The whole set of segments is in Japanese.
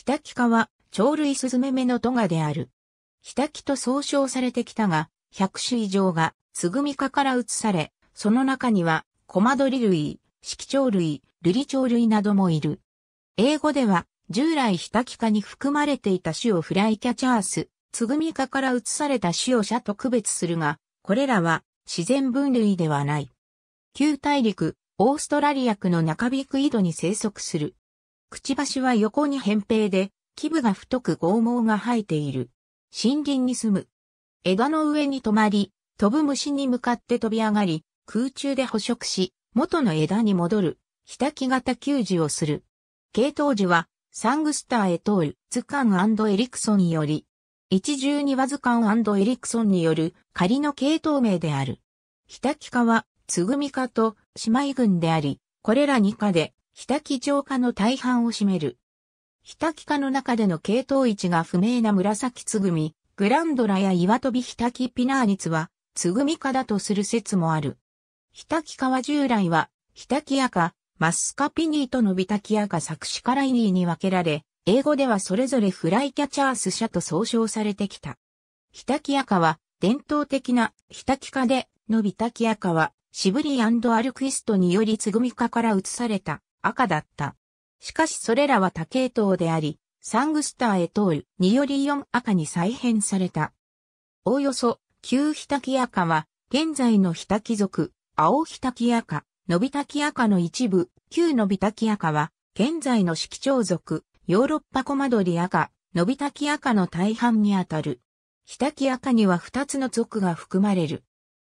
ヒタキ科は鳥類スズメメのトガである。ヒタキと総称されてきたが、100種以上がつぐみ科から移され、その中にはコマドリ類、色鳥類、ルリ鳥類などもいる。英語では従来ヒタキ科に含まれていた種をフライキャチャース、つぐみ科から移された種を者と区別するが、これらは自然分類ではない。旧大陸、オーストラリア区の中ビク井戸に生息するくちばしは横に扁平で、基部が太く剛毛が生えている。森林に住む。枝の上に止まり、飛ぶ虫に向かって飛び上がり、空中で捕食し、元の枝に戻る、ひたき型給仕をする。系統樹は、サングスターへ通る、図鑑エリクソンにより、一重庭図鑑エリクソンによる仮の系統名である。ひたき科は、つぐみ科と姉妹群であり、これら二科でヒタキ城下の大半を占める。ヒタキ下の中での系統位置が不明な紫つぐみ、グランドラや岩飛びヒタキピナーニツは、つぐみ科だとする説もある。ヒタキ科は従来は、ヒタキアカ、マスカピニーとのビタキアカ。作詞からイニーに分けられ、英語ではそれぞれフライキャチャース社と総称されてきた。ヒタキアカは、伝統的なヒタキカで、のビタキアカは、シブリアルクイストによりつぐみカから移された。赤だった。しかしそれらは多系統であり、サングスターへ通るにより4赤に再編された。おおよそ旧ヒタキ赤は、現在のヒタキ族、青ヒタキ赤、ノビタキ赤の一部、旧ノビタキ赤は、現在の色調族、ヨーロッパコマドリ赤、ノビタキ赤の大半にあたる。ヒタキ赤には2つの族が含まれる。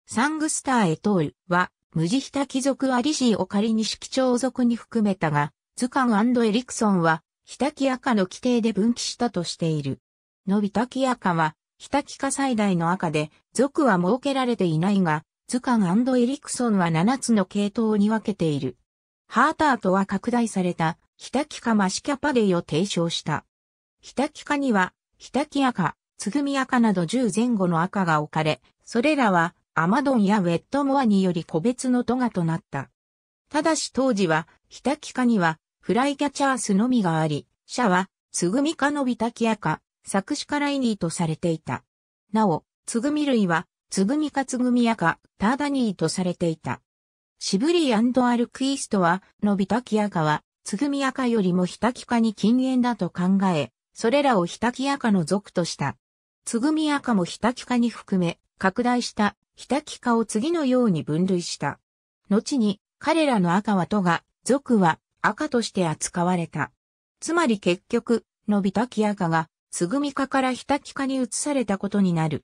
サングスターへ通るは、無慈悲タ貴族アリシーを仮に式長族に含めたが、図鑑エリクソンは、ヒタキアカの規定で分岐したとしている。ノビタキアカは、ヒタキカ最大の赤で、族は設けられていないが、図鑑エリクソンは7つの系統に分けている。ハーターとは拡大された、ヒタキカマシキャパデイを提唱した。ヒタキカには、ヒタキアカ、つぐみ赤など10前後の赤が置かれ、それらはアマドンやウェットモアにより個別のトガとなった。ただし当時は、ヒタキ科には、フライキャチャースのみがあり、シャは、ツグミ科のビタキア科、クシカライニーとされていた。なお、ツグミ類は、ツグミカツグミアカターダニーとされていた。シブリアルクイストは、のビタキアカは、ツグミアカよりもヒタキカに禁煙だと考え、それらをヒタキアカの属とした。ツグミアカもヒタキカに含め、拡大したヒタキカを次のように分類した。後に彼らの赤はとが、族は赤として扱われた。つまり結局、のビタキ赤が、ツぐみカからヒタキカに移されたことになる。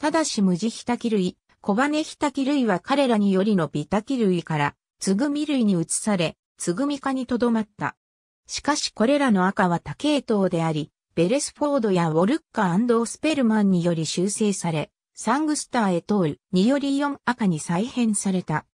ただし無地ヒタキ類、小羽ヒタキ類は彼らによりのビタキ類から、つぐみ類に移され、つぐみカにとどまった。しかしこれらの赤は多系統であり、ベレスフォードやウォルッカスペルマンにより修正され、サングスターへ通るにより4赤に再編された。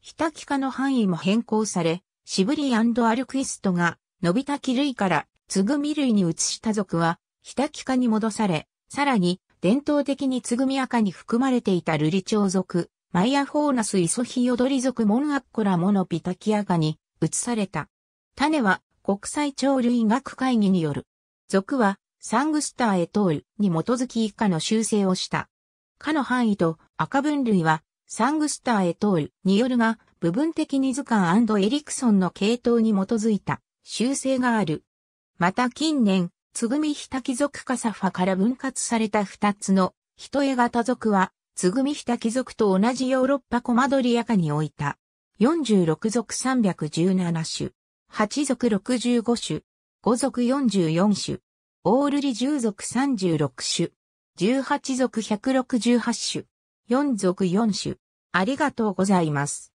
ヒタキカの範囲も変更され、シブリアルクイストが、のびたき類からつぐみ類に移した族は、ヒタキカに戻され、さらに、伝統的につぐみ赤に含まれていたルリウ族、マイアフォーナスイソヒヨドリ族モンアッコラモノピタキアカに移された。種は国際鳥類学会議による。族はサングスターエトールに基づき以下の修正をした。かの範囲と赤分類はサングスターエトールによるが部分的に図鑑エリクソンの系統に基づいた修正がある。また近年、つぐみひたき族かサファから分割された二つの人絵型族はつぐみひたき族と同じヨーロッパコマドリアカに置いた46族317種、8族65種、5族44種、オールリ10族36種。18族168種、4族4種。ありがとうございます。